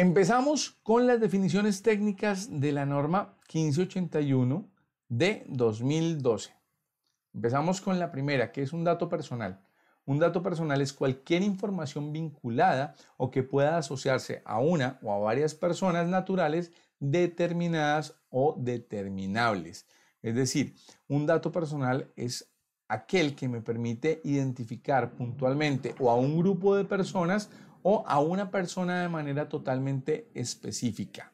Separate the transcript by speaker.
Speaker 1: Empezamos con las definiciones técnicas de la norma 1581 de 2012. Empezamos con la primera, que es un dato personal. Un dato personal es cualquier información vinculada o que pueda asociarse a una o a varias personas naturales determinadas o determinables. Es decir, un dato personal es aquel que me permite identificar puntualmente o a un grupo de personas o a una persona de manera totalmente específica.